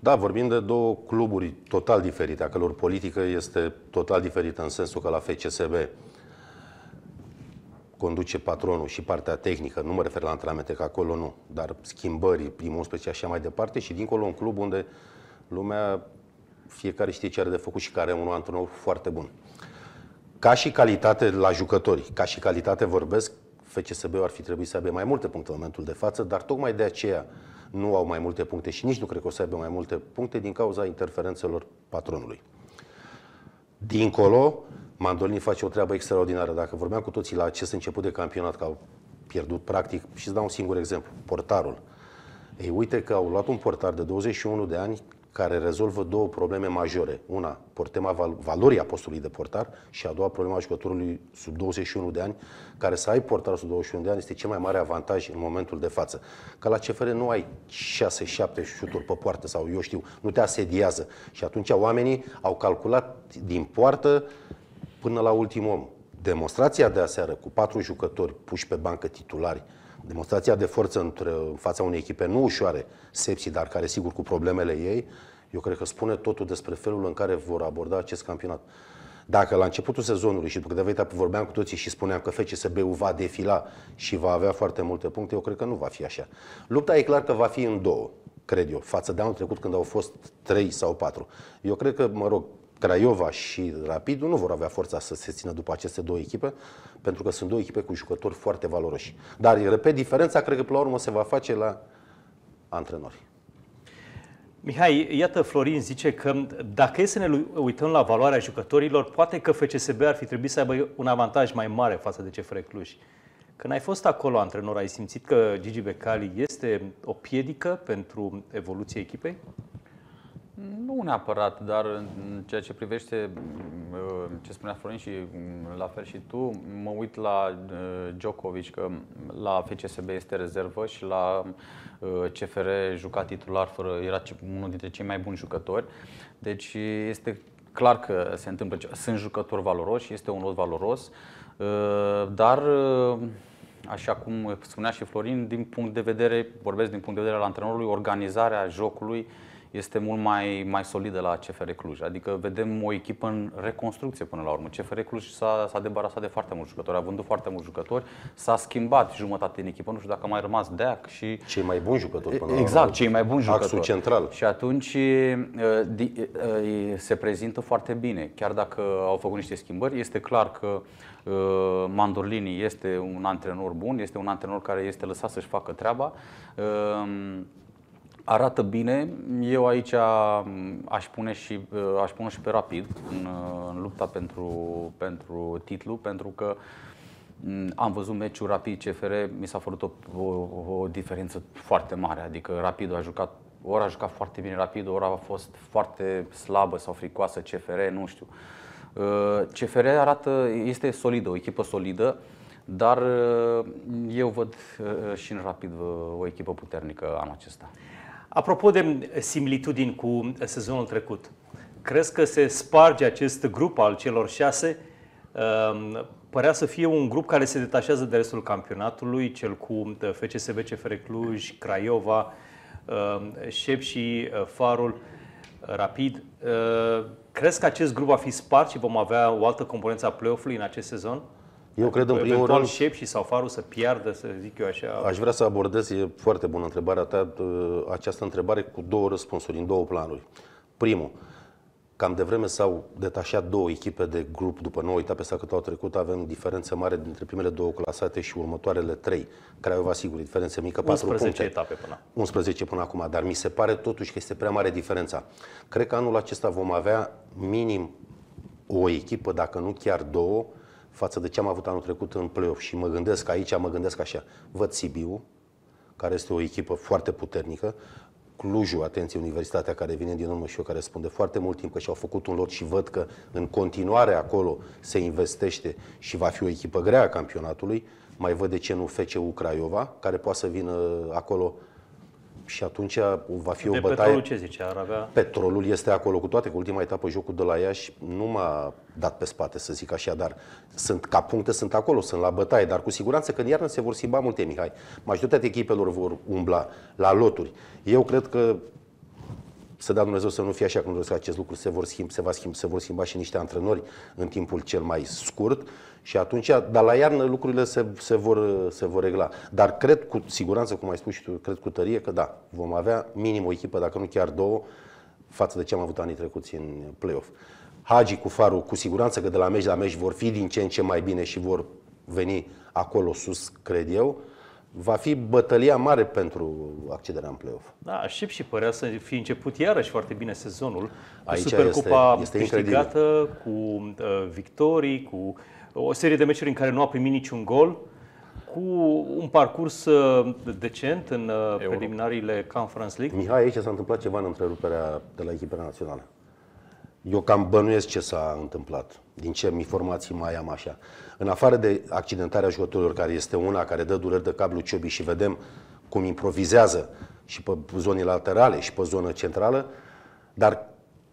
Da, vorbim de două cluburi total diferite, a călor politică este total diferită în sensul că la FCSB conduce patronul și partea tehnică, nu mă refer la antrenamente, că acolo nu, dar schimbări, primul 11 și așa mai departe, și dincolo un club unde lumea fiecare știe ce are de făcut și care are un antrenor foarte bun. Ca și calitate la jucători, ca și calitate vorbesc, FCSB ar fi trebuit să aibă mai multe puncte în momentul de față, dar tocmai de aceea nu au mai multe puncte și nici nu cred că o să aibă mai multe puncte din cauza interferențelor patronului. Dincolo, Mandolin face o treabă extraordinară. Dacă vorbeam cu toții la acest început de campionat, că au pierdut practic, și îți dau un singur exemplu, portarul. Ei, uite că au luat un portar de 21 de ani care rezolvă două probleme majore. Una, portema val- valorii apostului de portar și a doua, problema jucătorului sub 21 de ani, care să ai portar sub 21 de ani este cel mai mare avantaj în momentul de față. că la CFR nu ai 6-7 șuturi pe poartă sau eu știu, nu te asediază. Și atunci oamenii au calculat din poartă până la ultimul om demonstrația de aseară cu patru jucători puși pe bancă titulari, demonstrația de forță între, în fața unei echipe nu ușoare, Sepsi, dar care sigur cu problemele ei, eu cred că spune totul despre felul în care vor aborda acest campionat. Dacă la începutul sezonului și după câteva etape vorbeam cu toții și spuneam că FCSB-ul va defila și va avea foarte multe puncte, eu cred că nu va fi așa. Lupta e clar că va fi în două, cred eu, față de anul trecut când au fost trei sau patru. Eu cred că, mă rog, Craiova și rapid nu vor avea forța să se țină după aceste două echipe, pentru că sunt două echipe cu jucători foarte valoroși. Dar, repet, diferența cred că până la urmă se va face la antrenori. Mihai, iată, Florin zice că dacă e să ne uităm la valoarea jucătorilor, poate că FCSB ar fi trebuit să aibă un avantaj mai mare față de CFR Cluj. Când ai fost acolo antrenor, ai simțit că Gigi Becali este o piedică pentru evoluția echipei? Nu neapărat, dar în ceea ce privește uh, ce spunea Florin și mm, la fel și tu, mă uit la uh, Djokovic, că la FCSB este rezervă și la uh, CFR juca titular, fără, era unul dintre cei mai buni jucători. Deci este clar că se întâmplă, sunt jucători valoroși și este un lot valoros, dar așa cum spunea și Florin, din punct de vedere, vorbesc din punct de vedere al antrenorului, organizarea jocului, este mult mai, mai solidă la CFR Cluj. Adică vedem o echipă în reconstrucție până la urmă. CFR Cluj s-a, s-a debarasat de foarte mulți jucători, a vândut foarte mulți jucători, s-a schimbat jumătate din echipă, nu știu dacă a mai rămas Deac și... Cei mai buni jucători până Exact, la urmă. Exact, cei mai buni jucători. Axul central. Și atunci se prezintă foarte bine. Chiar dacă au făcut niște schimbări, este clar că Mandorlini este un antrenor bun, este un antrenor care este lăsat să-și facă treaba. Arată bine. Eu aici aș pune și, uh, aș pune și pe rapid în, uh, în lupta pentru, pentru titlu, pentru că am văzut meciul Rapid CFR, mi s-a făcut o, o, o diferență foarte mare. Adică Rapid a jucat, ori a jucat foarte bine Rapid, ori a fost foarte slabă sau fricoasă CFR, nu știu. Uh, CFR arată, este solidă, o echipă solidă, dar eu văd și în Rapid o echipă puternică anul acesta. Apropo de similitudini cu sezonul trecut, crezi că se sparge acest grup al celor șase? Ehm, părea să fie un grup care se detașează de restul campionatului, cel cu eh, FCSB, CFR Cluj, Craiova, ehm, Șep și eh, Farul Rapid. Eh, crezi că acest grup va fi spart și vom avea o altă componență a play-off-ului în acest sezon? Eu adică cred în primul rând... șep și sau farul să piardă, să zic eu așa. Aș vrea să abordez, e foarte bună întrebarea ta, ă, această întrebare cu două răspunsuri, în două planuri. Primul, cam de vreme s-au detașat două echipe de grup după nouă etape, sau cât au trecut, avem diferențe mare dintre primele două clasate și următoarele trei. care vă asigur diferențe mică, 4 11 puncte. etape până 11 până acum, dar mi se pare totuși că este prea mare diferența. Cred că anul acesta vom avea minim o echipă, dacă nu chiar două, față de ce am avut anul trecut în play-off și mă gândesc aici, mă gândesc așa, văd Sibiu, care este o echipă foarte puternică, Clujul, atenție, universitatea care vine din urmă și eu care spun de foarte mult timp că și-au făcut un lot și văd că în continuare acolo se investește și va fi o echipă grea a campionatului, mai văd de ce nu FCU Craiova, care poate să vină acolo și atunci va fi de o bătaie... petrolul ce zice? Ar avea... Petrolul este acolo, cu toate cu ultima etapă, jocul de la Iași, nu m-a dat pe spate, să zic așa, dar sunt, ca puncte sunt acolo, sunt la bătaie, dar cu siguranță că în iarnă se vor simba multe, Mihai. Majoritatea echipelor vor umbla la loturi. Eu cred că să dea Dumnezeu să nu fie așa cum doresc acest lucru, se vor, schimba, se, va schimba, se vor schimba și niște antrenori în timpul cel mai scurt și atunci, dar la iarnă lucrurile se, se, vor, se vor regla. Dar cred cu siguranță, cum ai spus și tu, cred cu tărie că da, vom avea minim o echipă, dacă nu chiar două, față de ce am avut anii trecuți în play-off. Hagi cu farul cu siguranță că de la meci la meci vor fi din ce în ce mai bine și vor veni acolo sus, cred eu va fi bătălia mare pentru accederea în play-off. Da, aștept și părea să fi început iarăși foarte bine sezonul. Aici Supercupa este, este câștigată cu uh, victorii, cu o serie de meciuri în care nu a primit niciun gol, cu un parcurs uh, decent în uh, preliminariile Conference League. Mihai, aici s-a întâmplat ceva în întreruperea de la echipa națională. Eu cam bănuiesc ce s-a întâmplat. Din ce informații mai am așa. În afară de accidentarea jucătorilor, care este una care dă dureri de cablu ciobii Ciobi și vedem cum improvizează și pe zone laterale și pe zonă centrală, dar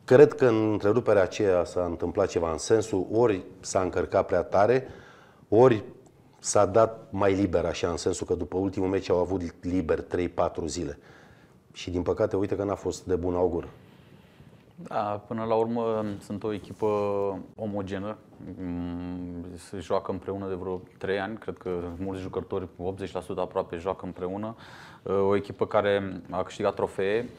cred că în întreruperea aceea s-a întâmplat ceva în sensul ori s-a încărcat prea tare, ori s-a dat mai liber așa, în sensul că după ultimul meci au avut liber 3-4 zile. Și din păcate, uite că n-a fost de bun augur da, până la urmă sunt o echipă omogenă. Mm, se joacă împreună de vreo 3 ani, cred că mulți jucători, 80% aproape, joacă împreună. O echipă care a câștigat trofee.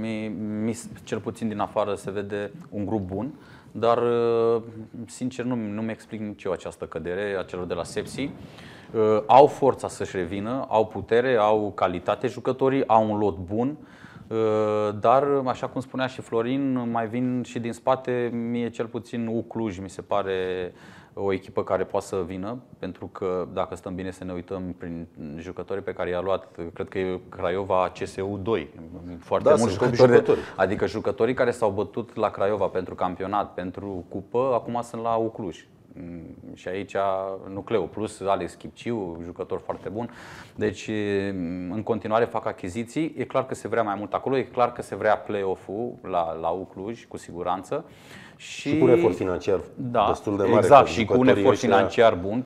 Mi, mi, cel puțin din afară se vede un grup bun, dar sincer nu, nu mi explic nici eu această cădere a celor de la Sepsi au forța să-și revină, au putere, au calitate jucătorii, au un lot bun. Uh, dar, așa cum spunea și Florin, mai vin și din spate, mie cel puțin Ucluj mi se pare o echipă care poate să vină, pentru că dacă stăm bine să ne uităm prin jucătorii pe care i-a luat, cred că e Craiova CSU 2, foarte da, mulți jucători, jucători. Adică jucătorii care s-au bătut la Craiova pentru campionat, pentru cupă, acum sunt la Ucluj. Mm, și aici Nucleu Plus, Alex Chipciu, jucător foarte bun. Deci mm, în continuare fac achiziții. E clar că se vrea mai mult acolo, e clar că se vrea play-off-ul la, la Ucluj, cu siguranță. Și, și cu un efort financiar da, destul de mare. Exact, și cu un efort financiar bun.